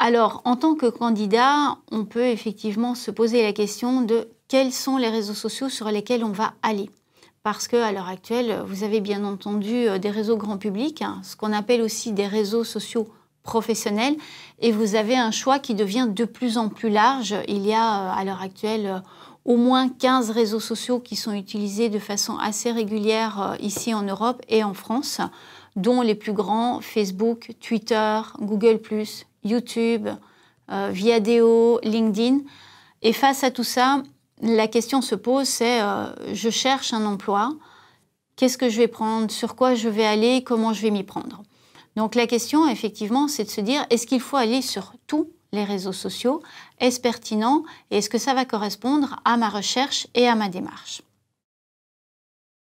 Alors, en tant que candidat, on peut effectivement se poser la question de quels sont les réseaux sociaux sur lesquels on va aller. Parce qu'à l'heure actuelle, vous avez bien entendu euh, des réseaux grand public, hein, ce qu'on appelle aussi des réseaux sociaux professionnels, et vous avez un choix qui devient de plus en plus large. Il y a euh, à l'heure actuelle euh, au moins 15 réseaux sociaux qui sont utilisés de façon assez régulière ici en Europe et en France, dont les plus grands Facebook, Twitter, Google ⁇ YouTube, euh, via Viadeo, LinkedIn. Et face à tout ça, la question se pose, c'est euh, je cherche un emploi, qu'est-ce que je vais prendre, sur quoi je vais aller, comment je vais m'y prendre. Donc la question, effectivement, c'est de se dire, est-ce qu'il faut aller sur tous les réseaux sociaux Est-ce pertinent Et est-ce que ça va correspondre à ma recherche et à ma démarche